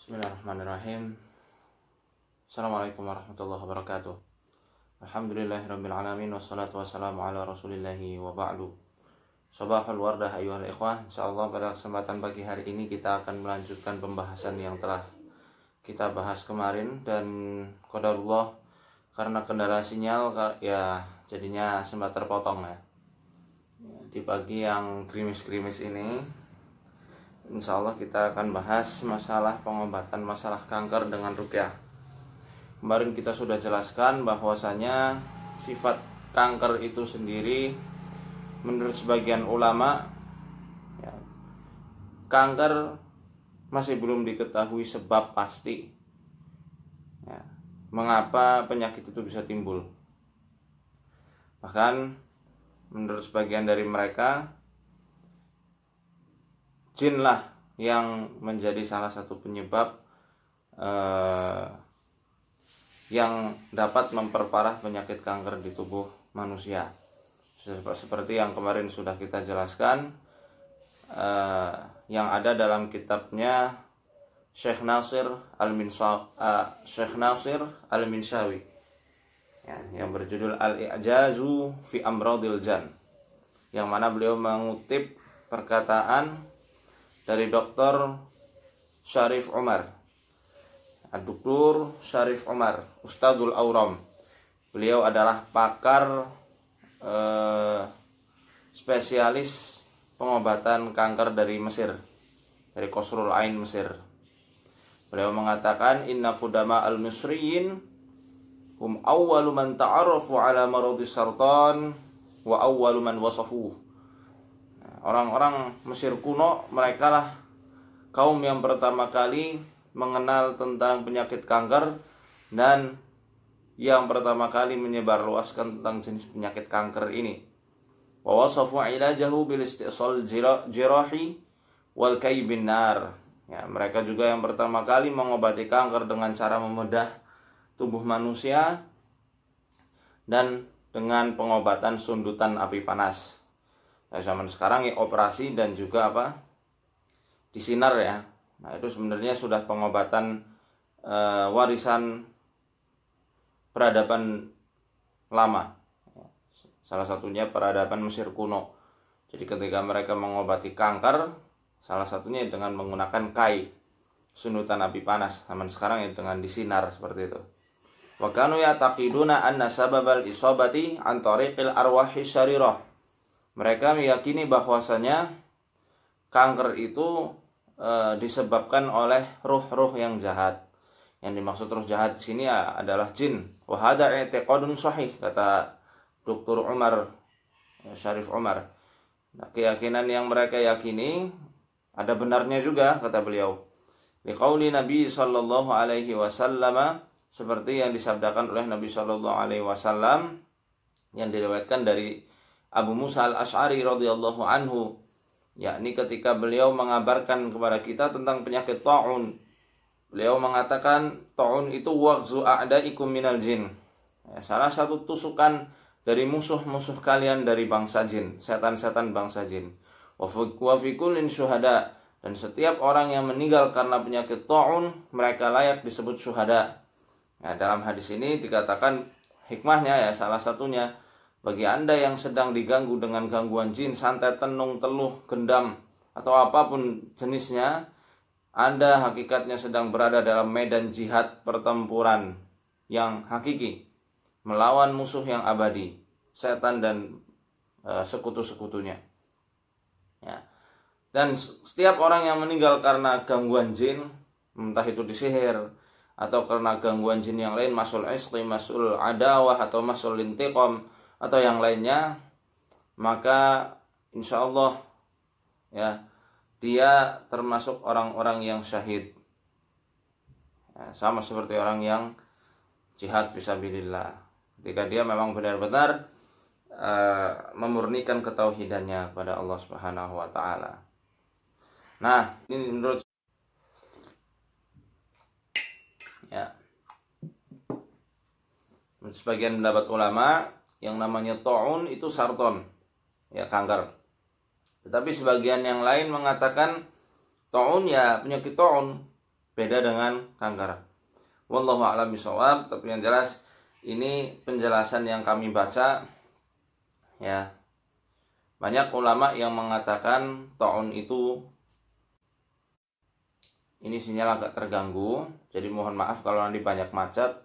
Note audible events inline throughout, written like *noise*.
Bismillahirrahmanirrahim Assalamualaikum warahmatullahi wabarakatuh Alhamdulillahirrabbilalamin Wassalatu wassalamu ala rasulillahi wa ba'du Sobahul wardah ayuhal ikhwah InsyaAllah pada kesempatan pagi hari ini Kita akan melanjutkan pembahasan yang telah Kita bahas kemarin Dan kodarullah Karena kendala sinyal Ya jadinya sempat terpotong ya Di pagi yang krimis-krimis ini Insya Allah kita akan bahas masalah pengobatan masalah kanker dengan rukyah. Kemarin kita sudah jelaskan bahwasanya sifat kanker itu sendiri menurut sebagian ulama ya, kanker masih belum diketahui sebab pasti ya, mengapa penyakit itu bisa timbul bahkan menurut sebagian dari mereka jin lah yang menjadi salah satu penyebab eh, yang dapat memperparah penyakit kanker di tubuh manusia. Seperti yang kemarin sudah kita jelaskan, eh, yang ada dalam kitabnya Syekh Nasir Al Minsa eh, Syekh Nasir Al Minshawi ya, yang berjudul Al Ijazu fi Amradil Jan yang mana beliau mengutip perkataan dari Dr. Syarif Omar, Dokter Syarif Umar, Ustadzul Auram. Beliau adalah pakar eh, spesialis pengobatan kanker dari Mesir, dari Kosrul Ain Mesir. Beliau mengatakan inna kudama al-misriyin hum awwalu man ala maradi sartan wa awwalu man wasafuh orang-orang Mesir kuno mereka lah kaum yang pertama kali mengenal tentang penyakit kanker dan yang pertama kali menyebarluaskan tentang jenis penyakit kanker ini. Wa ilajahu bil istisal jirahi wal kaybin nar. Ya, mereka juga yang pertama kali mengobati kanker dengan cara memedah tubuh manusia dan dengan pengobatan sundutan api panas ya, zaman sekarang ya, operasi dan juga apa disinar ya nah itu sebenarnya sudah pengobatan e, warisan peradaban lama salah satunya peradaban Mesir kuno jadi ketika mereka mengobati kanker salah satunya dengan menggunakan kai sunutan api panas zaman sekarang ya dengan disinar seperti itu Wakano ya takiduna anna sababal isobati isobati antoriqil arwahi syarirah mereka meyakini bahwasanya kanker itu e, disebabkan oleh ruh-ruh yang jahat. Yang dimaksud ruh jahat di sini ya adalah jin. Wahada etekodun sahih kata Dr. Umar e, Syarif Umar. Nah, keyakinan yang mereka yakini ada benarnya juga kata beliau. Liqauli Nabi Shallallahu alaihi wasallam seperti yang disabdakan oleh Nabi Shallallahu alaihi wasallam yang diriwayatkan dari Abu Musa al-Ash'ari radhiyallahu anhu yakni ketika beliau mengabarkan kepada kita tentang penyakit taun beliau mengatakan taun itu waqzu a'daikum minal jin ya, salah satu tusukan dari musuh-musuh kalian dari bangsa jin setan-setan bangsa jin wa fi kullin syuhada dan setiap orang yang meninggal karena penyakit taun mereka layak disebut syuhada nah, dalam hadis ini dikatakan hikmahnya ya salah satunya bagi Anda yang sedang diganggu dengan gangguan jin, santai tenung, teluh, gendam, atau apapun jenisnya, Anda hakikatnya sedang berada dalam medan jihad pertempuran yang hakiki, melawan musuh yang abadi, setan dan e, sekutu-sekutunya. Ya. Dan setiap orang yang meninggal karena gangguan jin, entah itu disihir atau karena gangguan jin yang lain, masul esri, masul adawah atau masul lintikom, atau yang lainnya maka insya Allah ya dia termasuk orang-orang yang syahid ya, sama seperti orang yang jihad visabilillah ketika dia memang benar-benar uh, memurnikan ketauhidannya kepada Allah Subhanahu wa taala. Nah, ini menurut ya. sebagian pendapat ulama yang namanya taun itu sarton ya kanker tetapi sebagian yang lain mengatakan taun ya penyakit taun beda dengan kanker wallahu a'lam bisawab tapi yang jelas ini penjelasan yang kami baca ya banyak ulama yang mengatakan taun itu ini sinyal agak terganggu jadi mohon maaf kalau nanti banyak macet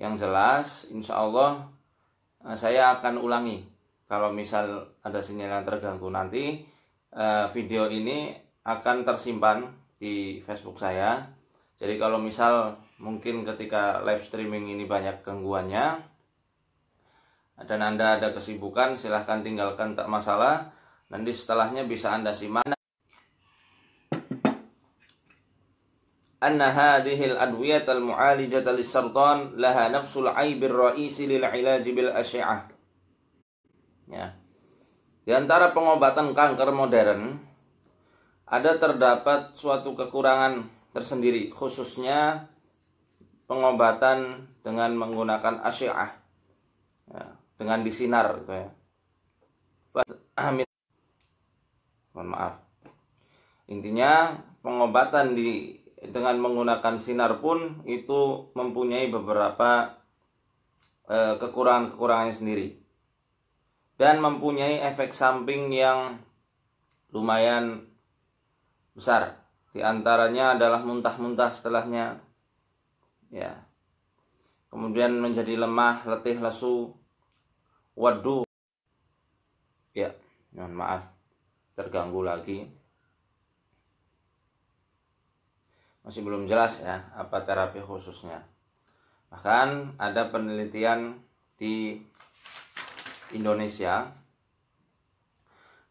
yang jelas insya Allah Eh, saya akan ulangi kalau misal ada sinyal yang terganggu nanti eh, video ini akan tersimpan di Facebook saya jadi kalau misal mungkin ketika live streaming ini banyak gangguannya dan Anda ada kesibukan silahkan tinggalkan tak masalah nanti setelahnya bisa Anda simpan. أن هذه الأدوية المعالجة للسرطان لها نفس العيب الرئيسي للعلاج بالأشعة ya. Di antara pengobatan kanker modern ada terdapat suatu kekurangan tersendiri khususnya pengobatan dengan menggunakan asyah ya, dengan disinar gitu ya. Mohon maaf. Intinya pengobatan di dengan menggunakan sinar pun itu mempunyai beberapa kekurangan kekurangan sendiri dan mempunyai efek samping yang lumayan besar di antaranya adalah muntah-muntah setelahnya ya kemudian menjadi lemah letih lesu waduh ya mohon maaf terganggu lagi masih belum jelas ya apa terapi khususnya. Bahkan ada penelitian di Indonesia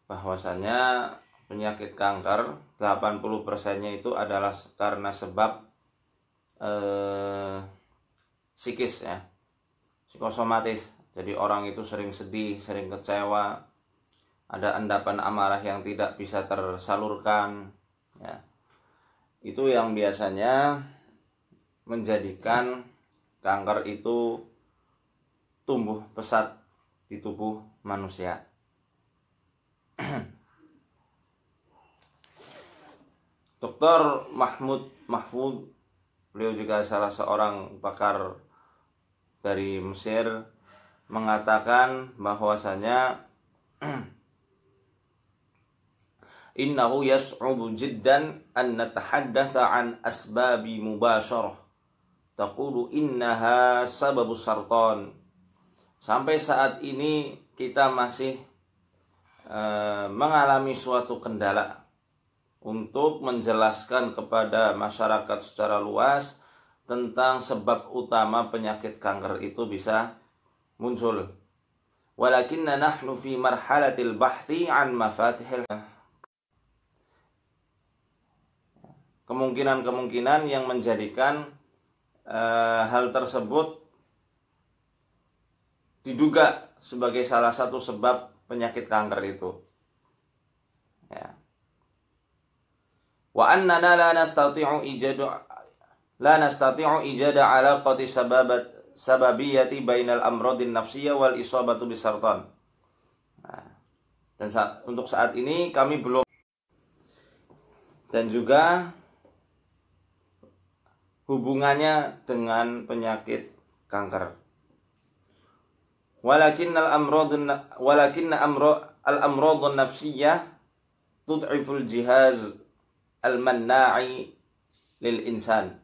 bahwasanya penyakit kanker 80 persennya itu adalah karena sebab eh, psikis ya. Psikosomatis. Jadi orang itu sering sedih, sering kecewa, ada endapan amarah yang tidak bisa tersalurkan ya itu yang biasanya menjadikan kanker itu tumbuh pesat di tubuh manusia. *clears throat* Dokter Mahmud Mahfud, beliau juga salah seorang pakar dari Mesir, mengatakan bahwasanya *clears throat* innahu yas'ubu jiddan an natahaddatha an asbabi mubasharah taqulu innaha sababu sartan sampai saat ini kita masih e, mengalami suatu kendala untuk menjelaskan kepada masyarakat secara luas tentang sebab utama penyakit kanker itu bisa muncul. Walakinna nahnu fi marhalatil bahthi an mafatihil kemungkinan-kemungkinan yang menjadikan e, hal tersebut diduga sebagai salah satu sebab penyakit kanker itu. Ya. Wa annana la nastati'u ijadu la nastati'u ijada 'alaqati sababat sababiyati bainal amradin nafsiyah wal isabatu bisartan. Nah, dan saat, untuk saat ini kami belum dan juga hubungannya dengan penyakit kanker. Walakin al amradun walakin amro al amradun nafsiyah tud'iful jihaz al manna'i lil insan.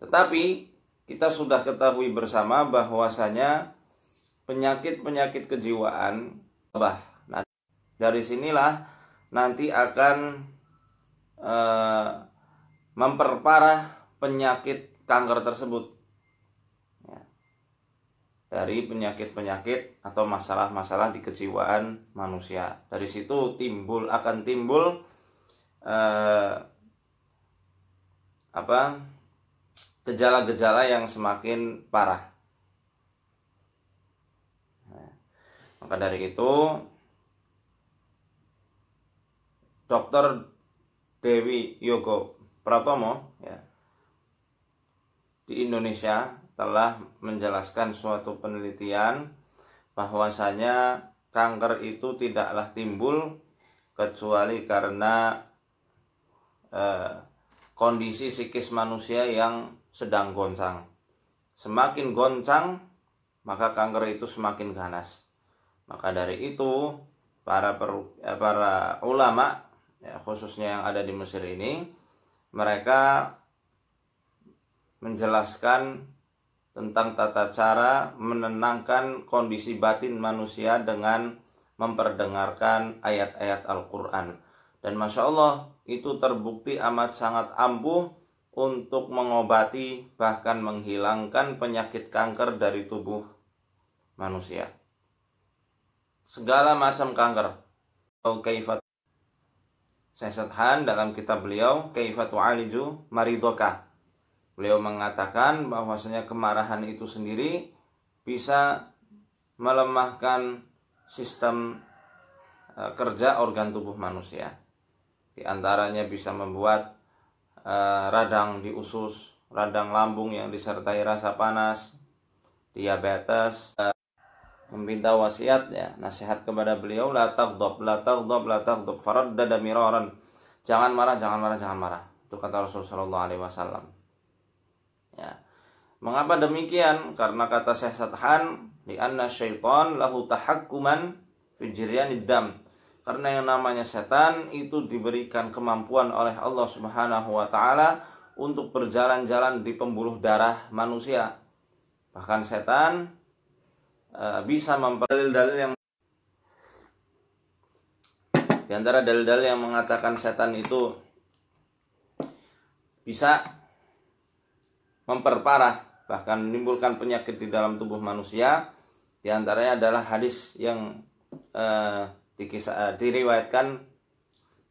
Tetapi kita sudah ketahui bersama bahwasanya penyakit-penyakit kejiwaan bah nah, dari sinilah nanti akan uh, memperparah penyakit kanker tersebut ya. dari penyakit-penyakit atau masalah-masalah di kejiwaan manusia dari situ timbul akan timbul eh, apa gejala-gejala yang semakin parah ya. maka dari itu dokter Dewi Yogo Pratomo ya di Indonesia telah menjelaskan suatu penelitian bahwasanya kanker itu tidaklah timbul kecuali karena eh, kondisi psikis manusia yang sedang goncang. Semakin goncang, maka kanker itu semakin ganas. Maka dari itu, para per, eh, para ulama ya, khususnya yang ada di Mesir ini, mereka menjelaskan tentang tata cara menenangkan kondisi batin manusia dengan memperdengarkan ayat-ayat Al-Quran. Dan Masya Allah itu terbukti amat sangat ampuh untuk mengobati bahkan menghilangkan penyakit kanker dari tubuh manusia. Segala macam kanker. Atau kaifat Syekh dalam kitab beliau Kaifatu Aliju Maridoka Beliau mengatakan bahwasanya kemarahan itu sendiri bisa melemahkan sistem e, kerja organ tubuh manusia. Di antaranya bisa membuat e, radang di usus, radang lambung yang disertai rasa panas, diabetes, e, meminta wasiat ya, nasihat kepada beliau la taghdab, la taghdab, la taghdab, faraddada miraran. Jangan marah, jangan marah, jangan marah. Itu kata Rasulullah sallallahu alaihi wasallam. Ya. Mengapa demikian? Karena kata Syekh Sathan, di anna syaitan lahu tahakkuman dam. Karena yang namanya setan itu diberikan kemampuan oleh Allah Subhanahu wa taala untuk berjalan-jalan di pembuluh darah manusia. Bahkan setan e, bisa memperdalil dalil yang di antara dalil-dalil yang mengatakan setan itu bisa memperparah bahkan menimbulkan penyakit di dalam tubuh manusia di antaranya adalah hadis yang eh, dikisah, eh, diriwayatkan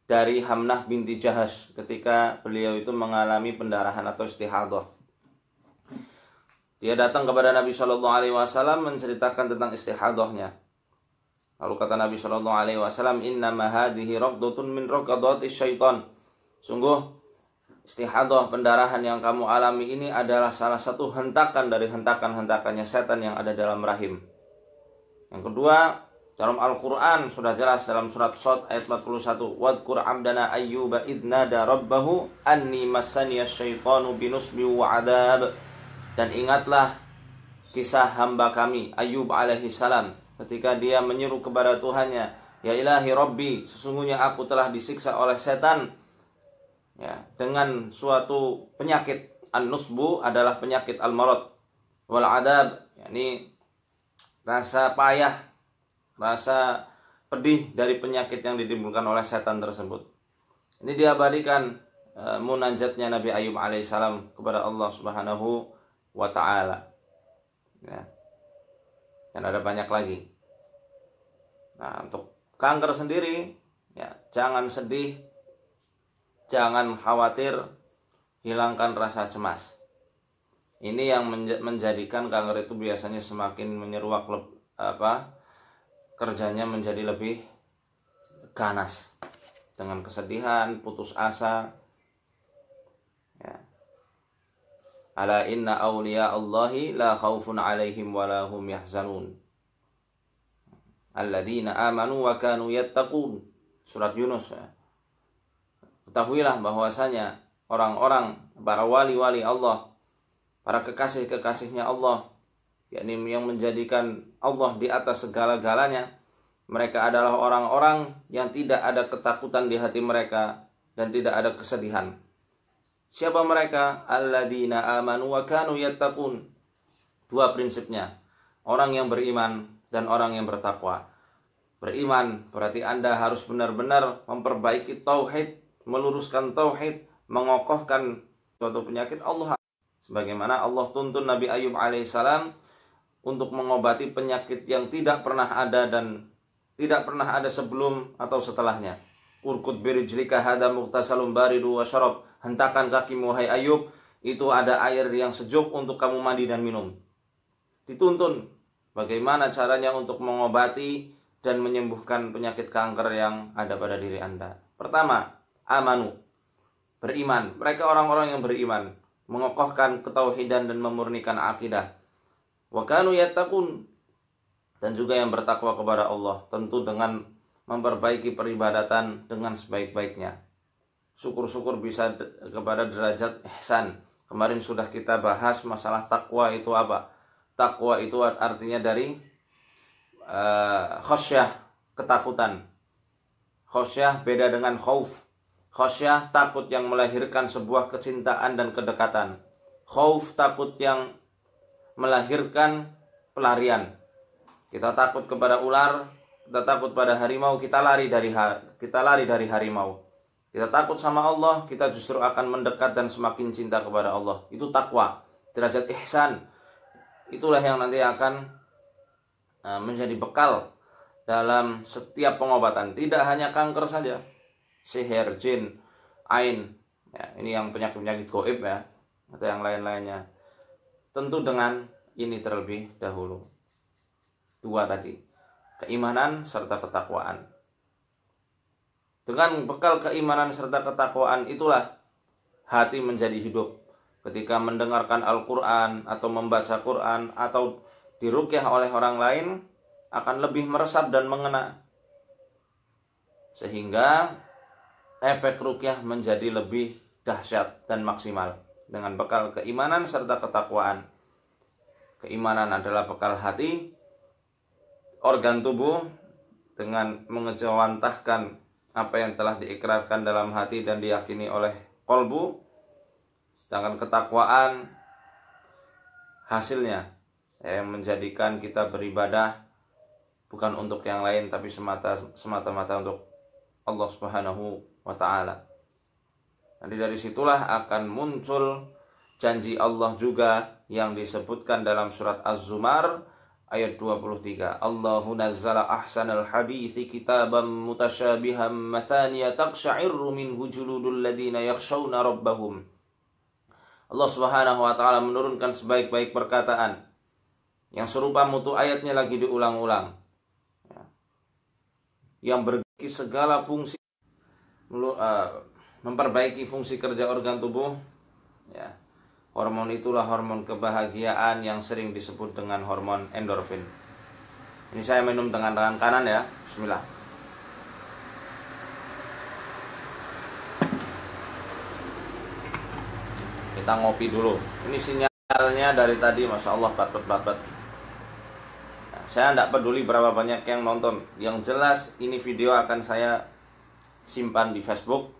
dari Hamnah binti Jahash ketika beliau itu mengalami pendarahan atau istihadah. Dia datang kepada Nabi Shallallahu Alaihi Wasallam menceritakan tentang istihadahnya. Lalu kata Nabi Shallallahu Alaihi Wasallam, Inna mahadihi rokdotun min rokadot syaiton. Sungguh istihadah pendarahan yang kamu alami ini adalah salah satu hentakan dari hentakan-hentakannya setan yang ada dalam rahim. Yang kedua, dalam Al-Quran sudah jelas dalam surat Sot ayat 41. Wadkur abdana ayyuba idnada rabbahu anni masaniya syaitanu binusbi wa adab. Dan ingatlah kisah hamba kami Ayub alaihi salam ketika dia menyeru kepada Tuhannya, Ya ilahi rabbi, sesungguhnya aku telah disiksa oleh setan ya, dengan suatu penyakit an-nusbu adalah penyakit al-marad wal adab yakni rasa payah rasa pedih dari penyakit yang ditimbulkan oleh setan tersebut ini diabadikan e, munajatnya Nabi Ayub alaihissalam kepada Allah Subhanahu wa taala ya. dan ada banyak lagi nah untuk kanker sendiri ya jangan sedih jangan khawatir, hilangkan rasa cemas. Ini yang menjadikan kanker itu biasanya semakin menyeruak apa kerjanya menjadi lebih ganas dengan kesedihan, putus asa. Ya. Ala inna awliya Allahi la khawfun alaihim walahum yahzanun. Alladzina amanu wa kanu yattaqun. Surat Yunus ya ketahuilah bahwasanya orang-orang para wali-wali Allah, para kekasih-kekasihnya Allah, yakni yang menjadikan Allah di atas segala-galanya, mereka adalah orang-orang yang tidak ada ketakutan di hati mereka dan tidak ada kesedihan. Siapa mereka? Alladzina amanu wa kanu yattaqun. Dua prinsipnya. Orang yang beriman dan orang yang bertakwa. Beriman berarti Anda harus benar-benar memperbaiki tauhid meluruskan tauhid, mengokohkan suatu penyakit Allah. Sebagaimana Allah tuntun Nabi Ayub alaihissalam untuk mengobati penyakit yang tidak pernah ada dan tidak pernah ada sebelum atau setelahnya. Urkut birijlika hada muktasalum baridu wa syarab. Hentakan kaki muhay Ayub, itu ada air yang sejuk untuk kamu mandi dan minum. Dituntun bagaimana caranya untuk mengobati dan menyembuhkan penyakit kanker yang ada pada diri Anda. Pertama, amanu beriman mereka orang-orang yang beriman mengokohkan ketauhidan dan memurnikan akidah wa kanu yattaqun dan juga yang bertakwa kepada Allah tentu dengan memperbaiki peribadatan dengan sebaik-baiknya syukur-syukur bisa kepada derajat ihsan kemarin sudah kita bahas masalah takwa itu apa takwa itu artinya dari uh, khosyah ketakutan khosyah beda dengan khauf Khosyah takut yang melahirkan sebuah kecintaan dan kedekatan. Khauf takut yang melahirkan pelarian. Kita takut kepada ular, kita takut pada harimau, kita lari dari kita lari dari harimau. Kita takut sama Allah, kita justru akan mendekat dan semakin cinta kepada Allah. Itu takwa, derajat ihsan. Itulah yang nanti akan eh, menjadi bekal dalam setiap pengobatan. Tidak hanya kanker saja, sihir, jin, ain. Ya, ini yang penyakit-penyakit goib ya, atau yang lain-lainnya. Tentu dengan ini terlebih dahulu. Dua tadi, keimanan serta ketakwaan. Dengan bekal keimanan serta ketakwaan itulah hati menjadi hidup. Ketika mendengarkan Al-Quran atau membaca Quran atau dirukyah oleh orang lain akan lebih meresap dan mengena. Sehingga efek rukyah menjadi lebih dahsyat dan maksimal dengan bekal keimanan serta ketakwaan. Keimanan adalah bekal hati, organ tubuh dengan mengejawantahkan apa yang telah diikrarkan dalam hati dan diyakini oleh kolbu sedangkan ketakwaan hasilnya yang menjadikan kita beribadah bukan untuk yang lain tapi semata semata-mata untuk Allah Subhanahu wa taala. Nanti dari situlah akan muncul janji Allah juga yang disebutkan dalam surat Az-Zumar ayat 23. Allahu nazzala ahsanal hadithi kitaban mutasyabiham mataniya taqsya'irru minhu juludul ladina yakshawna rabbahum. Allah Subhanahu wa taala menurunkan sebaik-baik perkataan yang serupa mutu ayatnya lagi diulang-ulang ya. yang berisi segala fungsi Eh, memperbaiki fungsi kerja organ tubuh ya hormon itulah hormon kebahagiaan yang sering disebut dengan hormon endorfin ini saya minum dengan tangan kanan ya Bismillah kita ngopi dulu ini sinyalnya dari tadi masya Allah batbat batbat ya, saya tidak peduli berapa banyak yang nonton yang jelas ini video akan saya simpan di Facebook.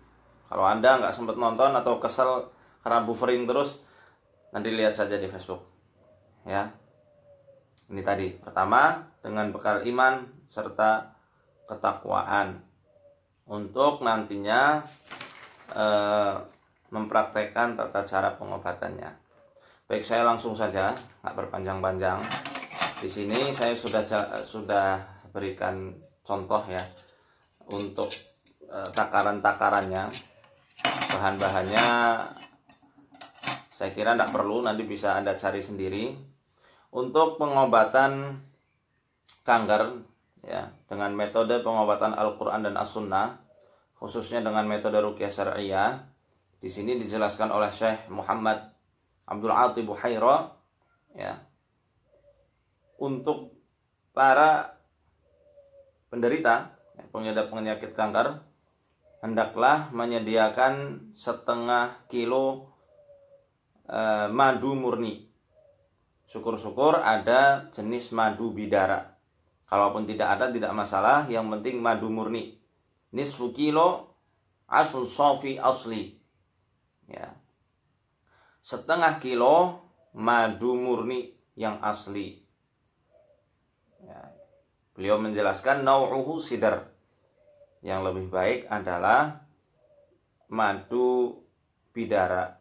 Kalau Anda nggak sempat nonton atau kesel karena buffering terus, nanti lihat saja di Facebook. Ya. Ini tadi, pertama dengan bekal iman serta ketakwaan untuk nantinya e, mempraktekkan tata cara pengobatannya. Baik, saya langsung saja, nggak berpanjang-panjang. Di sini saya sudah sudah berikan contoh ya untuk Eh, takaran-takarannya bahan-bahannya saya kira tidak perlu nanti bisa anda cari sendiri untuk pengobatan kanker ya dengan metode pengobatan Al-Quran dan As-Sunnah khususnya dengan metode rukyah syariah di sini dijelaskan oleh Syekh Muhammad Abdul Atib Buhayro ya untuk para penderita ya, penyedap penyakit kanker hendaklah menyediakan setengah kilo e, madu murni. Syukur-syukur ada jenis madu bidara. Kalaupun tidak ada tidak masalah, yang penting madu murni. Nisfu kilo asun sofi asli. Ya. Setengah kilo madu murni yang asli. Ya. Beliau menjelaskan ruhu sidar yang lebih baik adalah madu bidara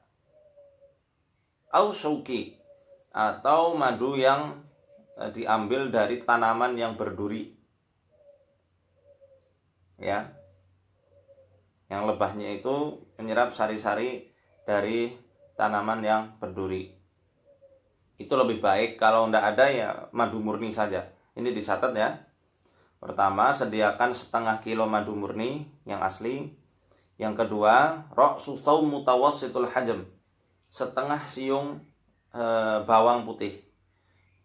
ausuki atau madu yang eh, diambil dari tanaman yang berduri ya yang lebahnya itu menyerap sari-sari dari tanaman yang berduri itu lebih baik kalau tidak ada ya madu murni saja ini dicatat ya Pertama, sediakan setengah kilo madu murni yang asli. Yang kedua, rok susau mutawasitul hajam. Setengah siung e, bawang putih.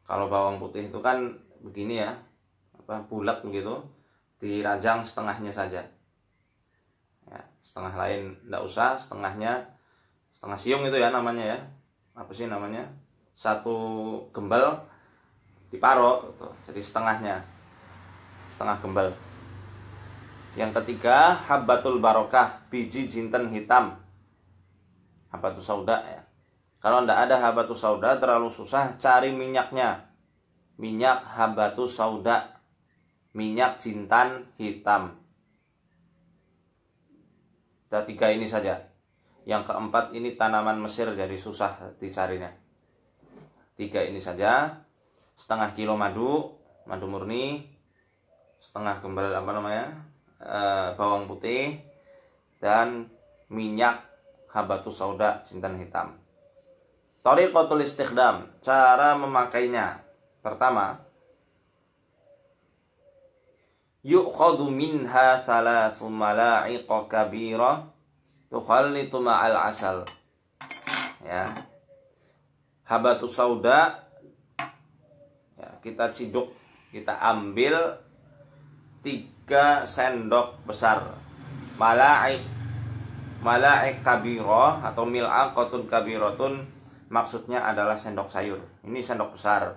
Kalau bawang putih itu kan begini ya, apa bulat begitu, dirajang setengahnya saja. Ya, setengah lain tidak usah, setengahnya setengah siung itu ya namanya ya. Apa sih namanya? Satu gembel diparok gitu. Jadi setengahnya setengah gembal. Yang ketiga, habatul barokah, biji jinten hitam. Habatus sauda ya. Kalau tidak ada habatus sauda terlalu susah cari minyaknya. Minyak habatus sauda. Minyak jintan hitam. Dan tiga ini saja. Yang keempat ini tanaman Mesir jadi susah dicarinya. Tiga ini saja. Setengah kilo madu, madu murni, setengah gembel apa namanya e, bawang putih dan minyak habatus sauda jintan hitam. Tariqatul istighdam, cara memakainya. Pertama, yuk yu'khadhu minha thalathu mala'iqa kabira tukhallitu ma'al asal. Ya. Habatus sauda ya, kita ciduk, kita ambil tiga sendok besar malaik malaik kabiro atau mil'a kotun kabirotun maksudnya adalah sendok sayur ini sendok besar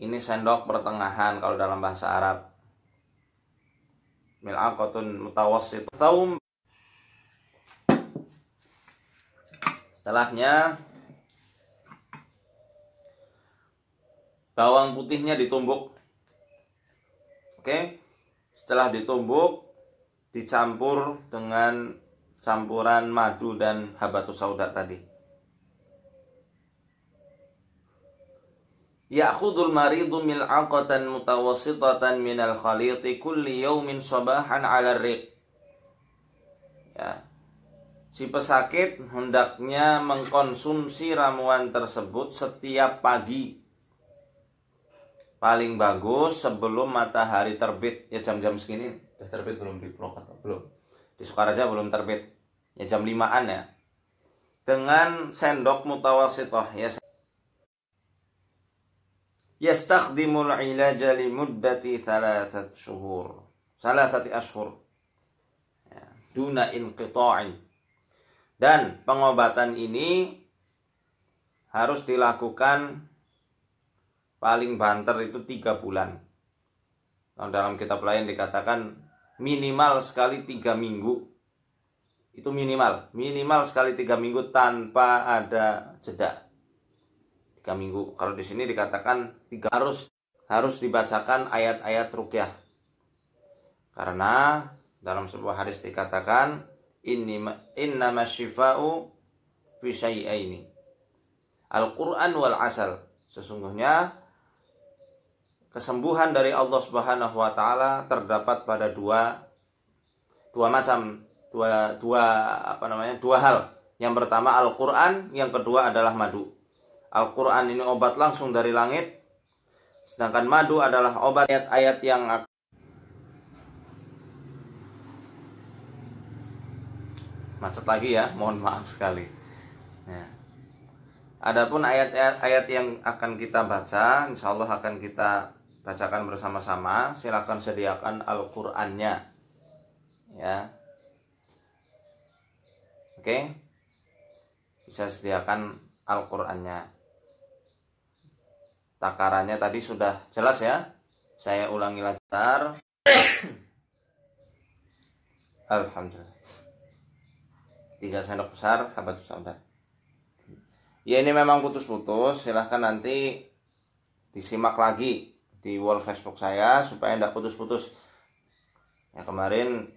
ini sendok pertengahan kalau dalam bahasa Arab mil kotun mutawasit atau setelahnya bawang putihnya ditumbuk Oke. Setelah ditumbuk dicampur dengan campuran madu dan habatus sauda tadi. Ya'khudul maridu mil'aqatan mutawasitatan minal khaliti kulli yaumin sabahan ala riq. Ya. Si pesakit hendaknya mengkonsumsi ramuan tersebut setiap pagi paling bagus sebelum matahari terbit ya jam-jam segini udah terbit belum di Purwakarta belum di Sukaraja belum terbit ya jam limaan ya dengan sendok mutawasitoh ya yastakhdimul ilaja li muddati thalathat syuhur thalathati ashur ya. duna inqita'in dan pengobatan ini harus dilakukan paling banter itu tiga bulan dalam kitab lain dikatakan minimal sekali tiga minggu itu minimal minimal sekali tiga minggu tanpa ada jeda tiga minggu kalau di sini dikatakan tiga harus harus dibacakan ayat-ayat rukyah karena dalam sebuah hadis dikatakan ini inna masyifa'u fi ini al-Qur'an wal asal sesungguhnya kesembuhan dari Allah Subhanahu wa taala terdapat pada dua dua macam dua dua apa namanya dua hal yang pertama Al-Qur'an yang kedua adalah madu Al-Qur'an ini obat langsung dari langit sedangkan madu adalah obat ayat-ayat yang macet lagi ya mohon maaf sekali ya. Adapun ayat-ayat yang akan kita baca, insya Allah akan kita bacakan bersama-sama silakan sediakan Al-Qur'annya ya oke bisa sediakan Al-Qur'annya takarannya tadi sudah jelas ya saya ulangi lagi *coughs* Alhamdulillah tiga sendok besar habatus saudara ya ini memang putus-putus silahkan nanti disimak lagi di wall Facebook saya supaya tidak putus-putus. Ya kemarin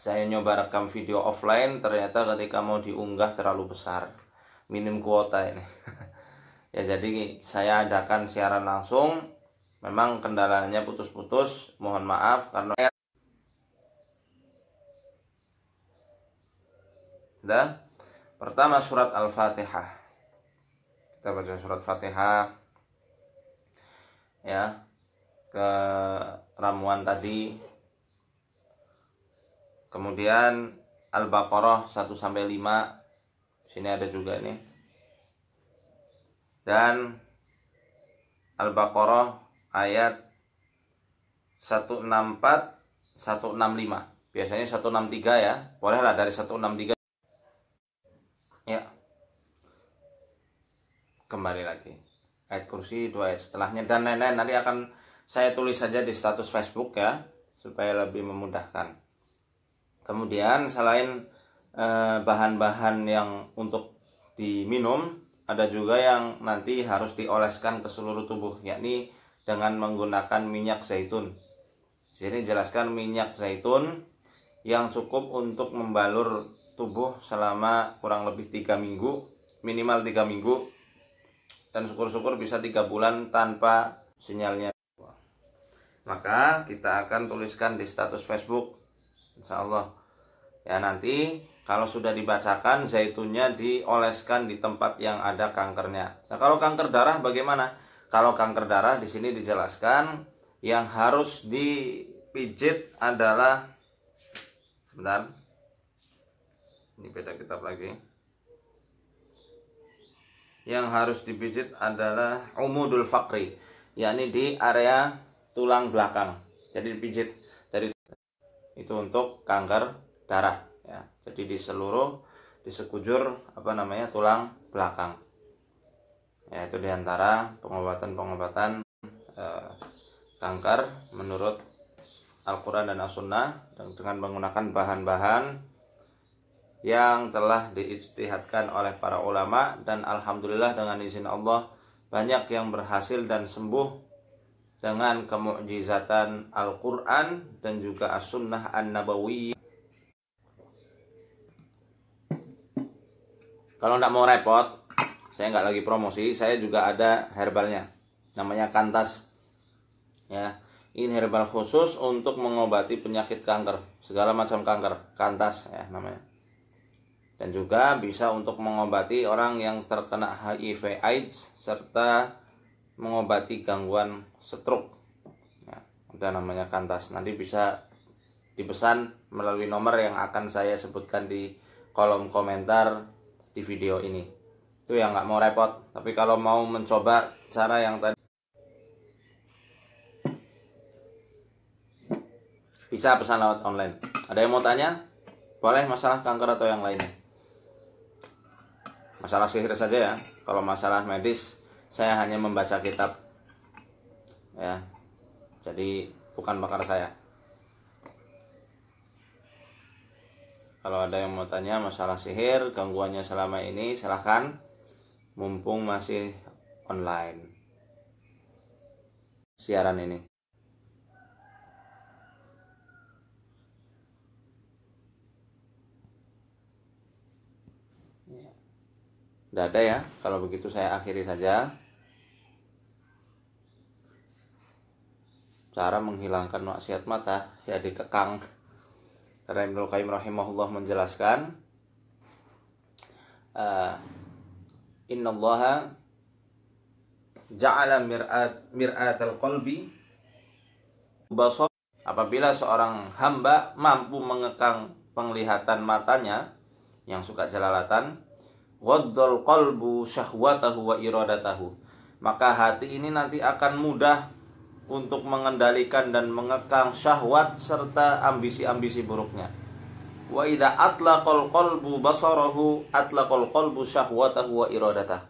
saya nyoba rekam video offline ternyata ketika mau diunggah terlalu besar. Minim kuota ini. *laughs* ya jadi saya adakan siaran langsung. Memang kendalanya putus-putus, mohon maaf karena ya. Dah. Pertama surat Al-Fatihah. Kita baca surat Fatihah ya ke ramuan tadi kemudian Al-Baqarah 1 sampai 5 sini ada juga nih dan Al-Baqarah ayat 164 165 biasanya 163 ya bolehlah dari 163 ya kembali lagi ayat kursi dua ayat setelahnya dan lain-lain nanti akan saya tulis saja di status Facebook ya supaya lebih memudahkan kemudian selain eh, bahan-bahan eh, yang untuk diminum ada juga yang nanti harus dioleskan ke seluruh tubuh yakni dengan menggunakan minyak zaitun Jadi jelaskan minyak zaitun yang cukup untuk membalur tubuh selama kurang lebih tiga minggu minimal tiga minggu dan syukur-syukur bisa tiga bulan tanpa sinyalnya maka kita akan tuliskan di status Facebook Insya Allah ya nanti kalau sudah dibacakan zaitunnya dioleskan di tempat yang ada kankernya nah kalau kanker darah bagaimana kalau kanker darah di sini dijelaskan yang harus dipijit adalah sebentar ini beda kitab lagi yang harus dipijit adalah umudul fakri, yakni di area tulang belakang. Jadi dipijit dari itu untuk kanker darah. Ya. Jadi di seluruh di sekujur apa namanya tulang belakang. Ya itu diantara pengobatan-pengobatan eh, kanker menurut Al-Quran dan As-Sunnah dengan menggunakan bahan-bahan yang telah diijtihadkan oleh para ulama dan alhamdulillah dengan izin Allah banyak yang berhasil dan sembuh dengan kemujizatan Al-Qur'an dan juga As-Sunnah An-Nabawi. Kalau tidak mau repot, saya nggak lagi promosi, saya juga ada herbalnya. Namanya Kantas. Ya. Ini herbal khusus untuk mengobati penyakit kanker, segala macam kanker, Kantas ya namanya dan juga bisa untuk mengobati orang yang terkena HIV AIDS serta mengobati gangguan stroke ya, ada namanya kantas nanti bisa dipesan melalui nomor yang akan saya sebutkan di kolom komentar di video ini itu yang nggak mau repot tapi kalau mau mencoba cara yang tadi bisa pesan lewat online ada yang mau tanya boleh masalah kanker atau yang lainnya masalah sihir saja ya kalau masalah medis saya hanya membaca kitab ya jadi bukan bakar saya kalau ada yang mau tanya masalah sihir gangguannya selama ini silahkan mumpung masih online siaran ini Tidak ada ya. Kalau begitu saya akhiri saja. Cara menghilangkan maksiat mata ya dikekang. Karena Ibnu Qayyim rahimahullah menjelaskan uh, eh, allaha ja'ala mir'at al qalbi apabila seorang hamba mampu mengekang penglihatan matanya yang suka jelalatan ghaddal qalbu syahwatahu wa iradatahu maka hati ini nanti akan mudah untuk mengendalikan dan mengekang syahwat serta ambisi-ambisi buruknya wa idza atlaqal qalbu basarahu atlaqal qalbu syahwatahu wa iradatahu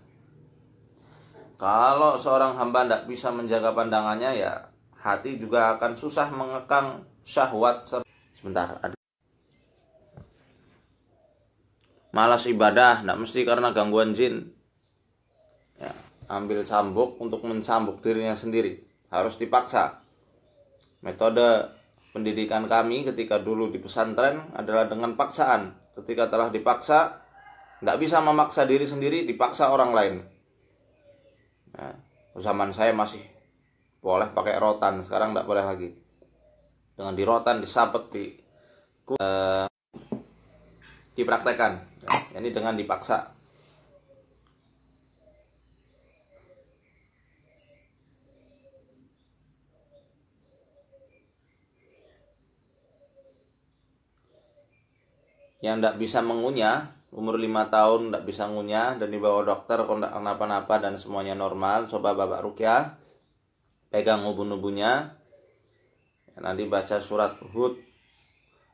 kalau seorang hamba tidak bisa menjaga pandangannya ya hati juga akan susah mengekang syahwat serta sebentar malas ibadah tidak mesti karena gangguan jin ya, ambil sambuk untuk mencambuk dirinya sendiri harus dipaksa metode pendidikan kami ketika dulu di pesantren adalah dengan paksaan ketika telah dipaksa tidak bisa memaksa diri sendiri dipaksa orang lain nah, zaman saya masih boleh pakai rotan sekarang tidak boleh lagi dengan di rotan disabet di eh, dipraktekan ya, ini dengan dipaksa yang tidak bisa mengunyah umur 5 tahun tidak bisa mengunyah dan dibawa dokter kalau tidak kenapa-napa dan semuanya normal coba bapak rukyah pegang ubun-ubunnya nanti baca surat hud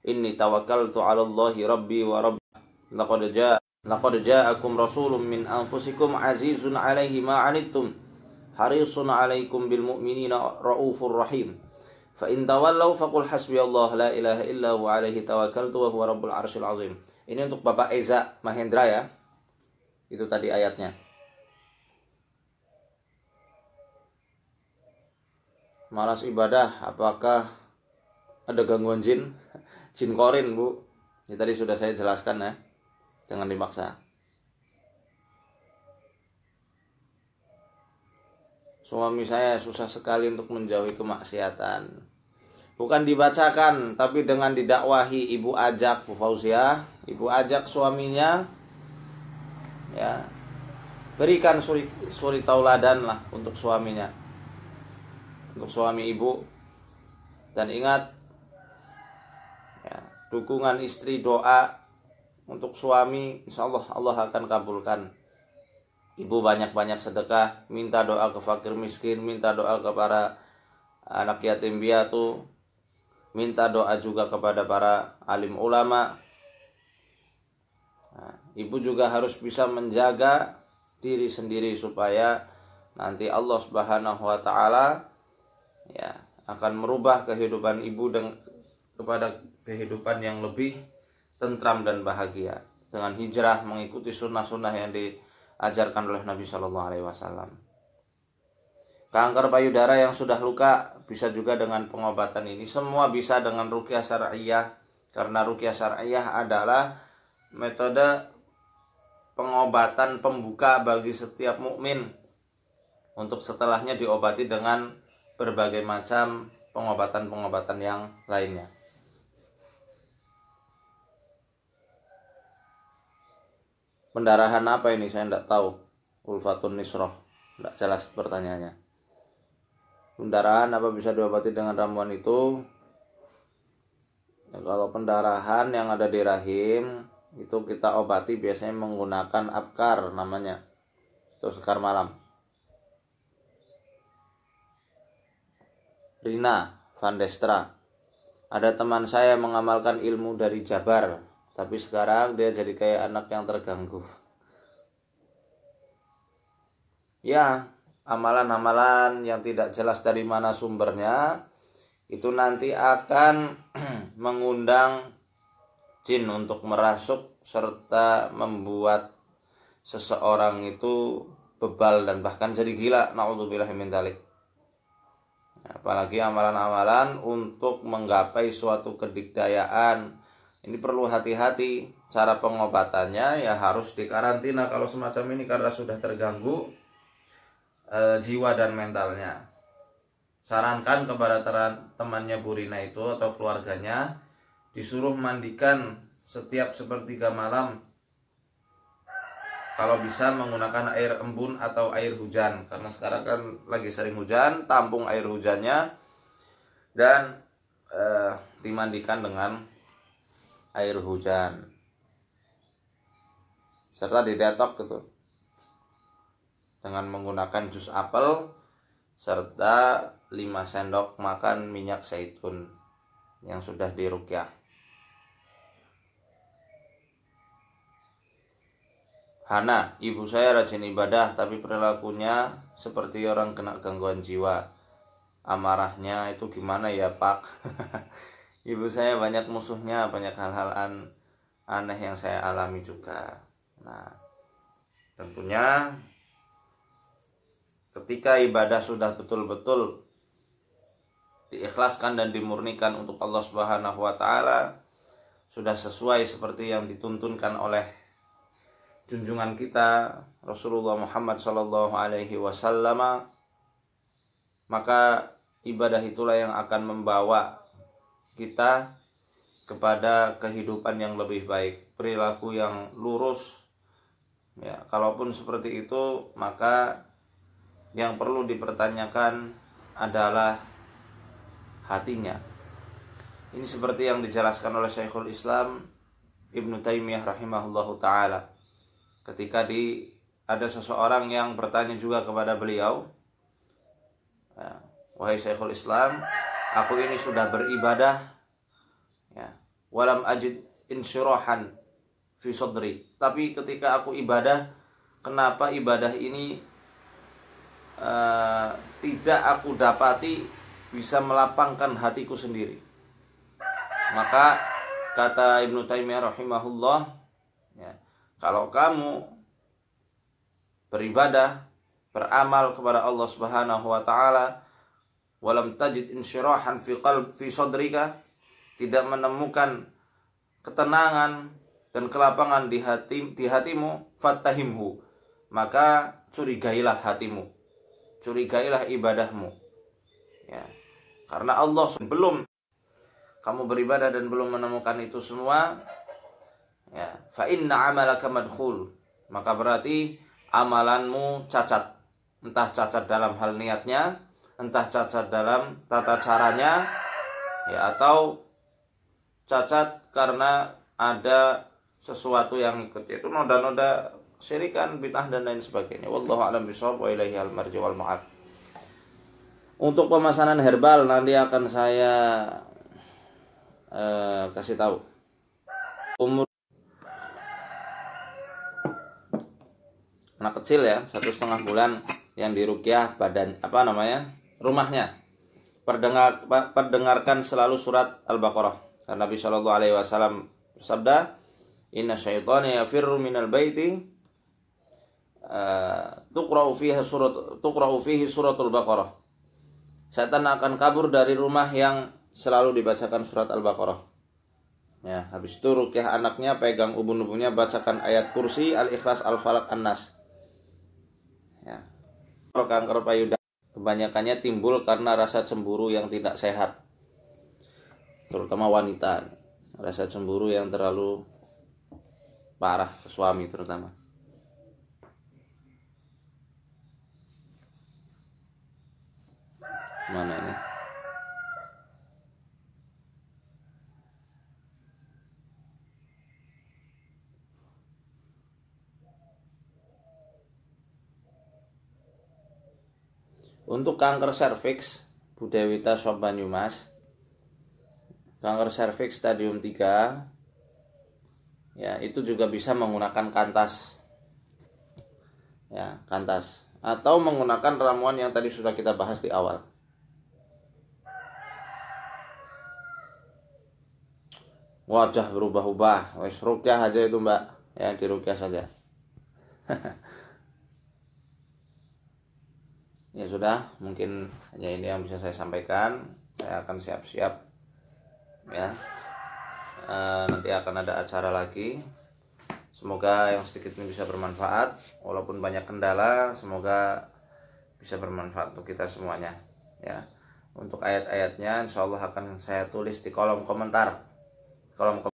ini tawakkaltu 'alallahi rabbi wa rabbi laqad jaa laqad rasulun min anfusikum azizun 'alaihi ma 'anittum harisun 'alaikum bil mu'minina raufur rahim fa in tawallaw faqul la ilaha illa huwa 'alaihi tawakkaltu wa huwa rabbul 'arsyil 'azim ini untuk Bapak Eza Mahendra ya itu tadi ayatnya malas ibadah apakah ada gangguan jin *laughs* jin korin bu ini tadi sudah saya jelaskan ya jangan dimaksa, suami saya susah sekali untuk menjauhi kemaksiatan bukan dibacakan tapi dengan didakwahi ibu ajak Bu Fauzia ibu ajak suaminya ya berikan suri suri tauladan lah untuk suaminya untuk suami ibu dan ingat ya, dukungan istri doa untuk suami insya Allah Allah akan kabulkan ibu banyak-banyak sedekah minta doa ke fakir miskin minta doa ke para anak yatim piatu minta doa juga kepada para alim ulama nah, ibu juga harus bisa menjaga diri sendiri supaya nanti Allah Subhanahu wa taala ya akan merubah kehidupan ibu dengan kepada kehidupan yang lebih tentram dan bahagia dengan hijrah mengikuti sunnah-sunnah yang diajarkan oleh Nabi Shallallahu Alaihi Wasallam. Kanker payudara yang sudah luka bisa juga dengan pengobatan ini. Semua bisa dengan rukyah syariah karena rukyah syariah adalah metode pengobatan pembuka bagi setiap mukmin untuk setelahnya diobati dengan berbagai macam pengobatan-pengobatan yang lainnya. pendarahan apa ini saya tidak tahu ulfatun nisroh tidak jelas pertanyaannya pendarahan apa bisa diobati dengan ramuan itu ya, kalau pendarahan yang ada di rahim itu kita obati biasanya menggunakan apkar namanya atau sekar malam Rina Vandestra ada teman saya mengamalkan ilmu dari Jabar tapi sekarang dia jadi kayak anak yang terganggu ya amalan-amalan yang tidak jelas dari mana sumbernya itu nanti akan *clears throat* mengundang jin untuk merasuk serta membuat seseorang itu bebal dan bahkan jadi gila Nauzubillah min apalagi amalan-amalan untuk menggapai suatu kedikdayaan ini perlu hati-hati cara pengobatannya ya harus dikarantina kalau semacam ini karena sudah terganggu e, jiwa dan mentalnya sarankan kepada temannya Burina itu atau keluarganya disuruh mandikan setiap sepertiga malam kalau bisa menggunakan air embun atau air hujan karena sekarang kan lagi sering hujan tampung air hujannya dan e, dimandikan dengan air hujan serta didetok gitu dengan menggunakan jus apel serta 5 sendok makan minyak zaitun yang sudah dirukyah Hana, ibu saya rajin ibadah tapi perilakunya seperti orang kena gangguan jiwa. Amarahnya itu gimana ya, Pak? *laughs* ibu saya banyak musuhnya banyak hal-hal an aneh yang saya alami juga nah tentunya ketika ibadah sudah betul-betul diikhlaskan dan dimurnikan untuk Allah Subhanahu wa taala sudah sesuai seperti yang dituntunkan oleh junjungan kita Rasulullah Muhammad sallallahu alaihi wasallam maka ibadah itulah yang akan membawa kita kepada kehidupan yang lebih baik, perilaku yang lurus. Ya, kalaupun seperti itu, maka yang perlu dipertanyakan adalah hatinya. Ini seperti yang dijelaskan oleh Syekhul Islam Ibnu Taimiyah rahimahullahu taala. Ketika di ada seseorang yang bertanya juga kepada beliau, ya, wahai Syekhul Islam, aku ini sudah beribadah ya walam ajid insyurahan fi sodri tapi ketika aku ibadah kenapa ibadah ini uh, tidak aku dapati bisa melapangkan hatiku sendiri maka kata Ibnu Taimiyah rahimahullah ya, kalau kamu beribadah beramal kepada Allah Subhanahu wa taala walam tajid insyirahan fi qalb fi sadrika tidak menemukan ketenangan dan kelapangan di hati di hatimu fatahimhu maka curigailah hatimu curigailah ibadahmu ya karena Allah belum kamu beribadah dan belum menemukan itu semua ya fa inna amalaka madkhul maka berarti amalanmu cacat entah cacat dalam hal niatnya entah cacat dalam tata caranya ya atau cacat karena ada sesuatu yang ikut itu noda-noda syirikan bid'ah dan lain sebagainya wallahu alam bishawab wa ilaihi al marji wal ma'ad. untuk pemesanan herbal nanti akan saya eh, kasih tahu umur anak kecil ya satu setengah bulan yang dirukyah badan apa namanya rumahnya. Perdengar, perdengarkan selalu surat Al-Baqarah. Karena Nabi Shallallahu Alaihi Wasallam bersabda, Inna syaitana yafirru minal baiti uh, tuqra'u fiha surat al fihi suratul Baqarah. Setan akan kabur dari rumah yang selalu dibacakan surat Al-Baqarah. Ya, habis itu rukyah anaknya pegang ubun-ubunnya bacakan ayat kursi Al-Ikhlas al falak An-Nas. Ya. Kanker payudara Kebanyakannya timbul karena rasa cemburu yang tidak sehat. Terutama wanita. Rasa cemburu yang terlalu parah ke suami terutama. Mana ini? Untuk kanker serviks Budewita Sobanyumas kanker serviks stadium 3 ya itu juga bisa menggunakan kantas ya kantas atau menggunakan ramuan yang tadi sudah kita bahas di awal wajah berubah-ubah wes rukyah aja itu mbak ya dirukyah saja *laughs* ya sudah mungkin hanya ini yang bisa saya sampaikan saya akan siap-siap ya e, nanti akan ada acara lagi semoga yang sedikit ini bisa bermanfaat walaupun banyak kendala semoga bisa bermanfaat untuk kita semuanya ya untuk ayat-ayatnya insya Allah akan saya tulis di kolom komentar kolom komentar